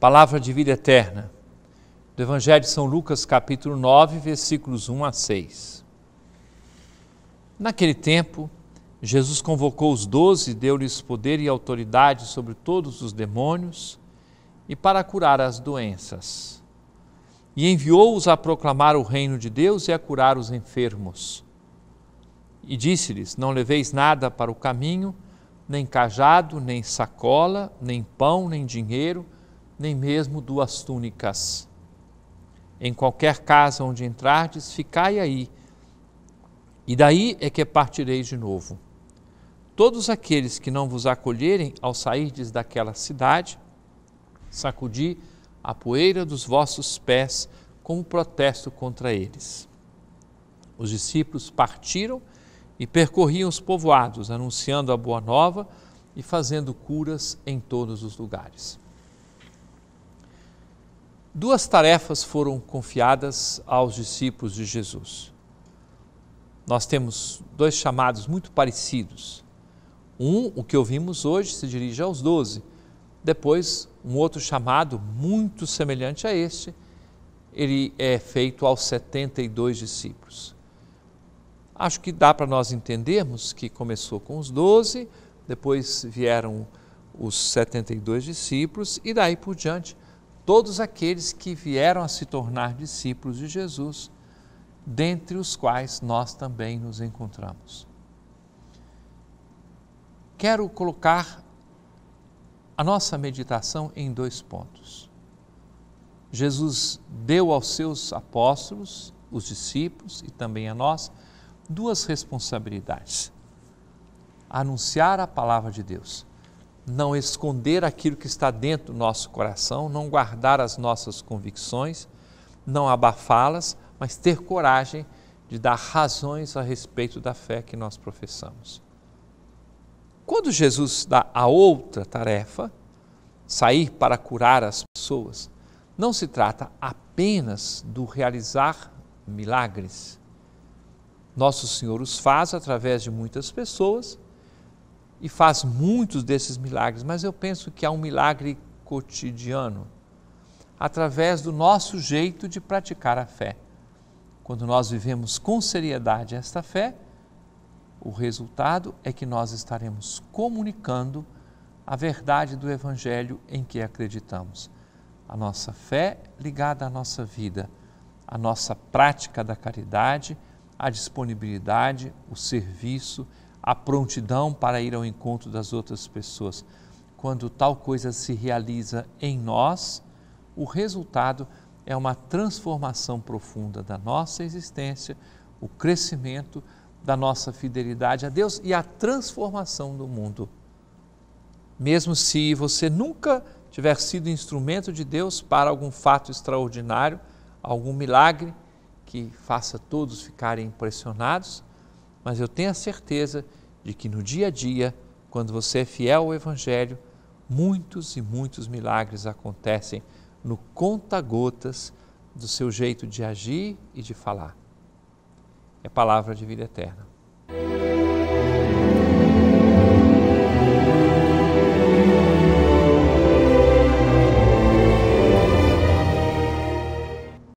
Palavra de vida eterna. Do Evangelho de São Lucas, capítulo 9, versículos 1 a 6. Naquele tempo, Jesus convocou os doze, deu-lhes poder e autoridade sobre todos os demônios e para curar as doenças. E enviou-os a proclamar o reino de Deus e a curar os enfermos. E disse-lhes: Não leveis nada para o caminho, nem cajado, nem sacola, nem pão, nem dinheiro nem mesmo duas túnicas. Em qualquer casa onde entrardes, ficai aí, e daí é que partireis de novo. Todos aqueles que não vos acolherem ao sairdes daquela cidade, sacudi a poeira dos vossos pés como protesto contra eles. Os discípulos partiram e percorriam os povoados, anunciando a boa nova e fazendo curas em todos os lugares duas tarefas foram confiadas aos discípulos de Jesus. Nós temos dois chamados muito parecidos. Um, o que ouvimos hoje, se dirige aos doze. Depois, um outro chamado muito semelhante a este, ele é feito aos 72 discípulos. Acho que dá para nós entendermos que começou com os 12, depois vieram os 72 discípulos e daí por diante todos aqueles que vieram a se tornar discípulos de Jesus, dentre os quais nós também nos encontramos. Quero colocar a nossa meditação em dois pontos. Jesus deu aos seus apóstolos, os discípulos e também a nós, duas responsabilidades: anunciar a palavra de Deus não esconder aquilo que está dentro do nosso coração, não guardar as nossas convicções, não abafá-las, mas ter coragem de dar razões a respeito da fé que nós professamos. Quando Jesus dá a outra tarefa, sair para curar as pessoas, não se trata apenas do realizar milagres. Nosso Senhor os faz através de muitas pessoas e faz muitos desses milagres, mas eu penso que há um milagre cotidiano através do nosso jeito de praticar a fé. Quando nós vivemos com seriedade esta fé, o resultado é que nós estaremos comunicando a verdade do Evangelho em que acreditamos. A nossa fé ligada à nossa vida, a nossa prática da caridade, a disponibilidade, o serviço, a prontidão para ir ao encontro das outras pessoas. Quando tal coisa se realiza em nós, o resultado é uma transformação profunda da nossa existência, o crescimento da nossa fidelidade a Deus e a transformação do mundo. Mesmo se você nunca tiver sido instrumento de Deus para algum fato extraordinário, algum milagre que faça todos ficarem impressionados, mas eu tenho a certeza de que no dia a dia, quando você é fiel ao Evangelho, muitos e muitos milagres acontecem no conta-gotas do seu jeito de agir e de falar. É palavra de vida eterna.